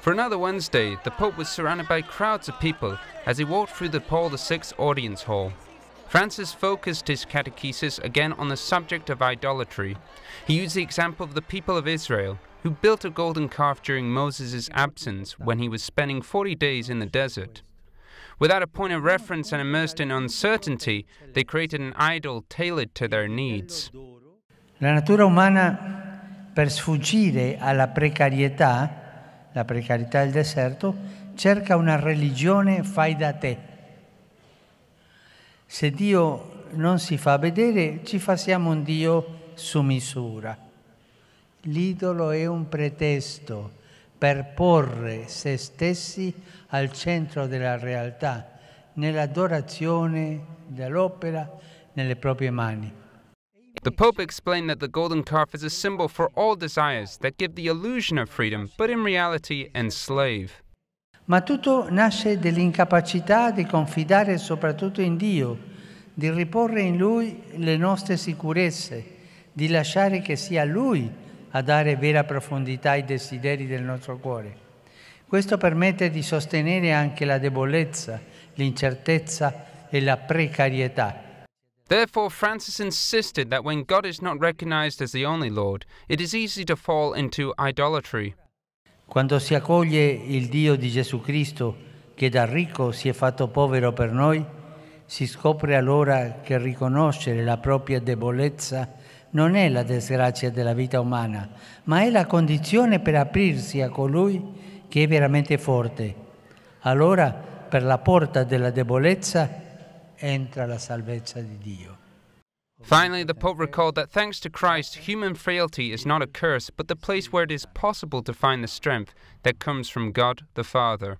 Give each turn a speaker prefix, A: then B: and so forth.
A: For another Wednesday, the Pope was surrounded by crowds of people as he walked through the Paul VI audience hall. Francis focused his catechesis again on the subject of idolatry. He used the example of the people of Israel, who built a golden calf during Moses' absence when he was spending 40 days in the desert. Without a point of reference and immersed in uncertainty, they created an idol tailored to their needs.
B: La natura umana, per sfuggire alla precarietà, la precarietà del deserto, cerca una religione fai da te. Se Dio non si fa vedere, ci facciamo un Dio su misura. L'idolo è un pretesto per porre se stessi al centro della realtà, nell'adorazione dell'opera, nelle proprie mani.
A: The Pope explained that the golden calf is a symbol for all desires that give the illusion of freedom, but in reality enslave.
B: Ma tutto nasce dell'incapacità di confidare soprattutto in Dio, di riporre in Lui le nostre sicurezze, di lasciare che sia Lui a dare vera profondità ai desideri del nostro cuore. Questo permette di sostenere anche la debolezza, l'incertezza e la precarietà.
A: Therefore, Francis insisted that when God is not recognized as the only Lord, it is easy to fall into idolatry.
B: Quando si accoglie il Dio di Gesù Cristo, che da ricco si è fatto povero per noi, si scopre allora che riconoscere la propria debolezza non è la disgrazia della vita umana, ma è la condizione per aprirsi a colui che è veramente forte. Allora, per la porta della debolezza, Finally,
A: the Pope recalled that thanks to Christ, human frailty is not a curse, but the place where it is possible to find the strength that comes from God the Father.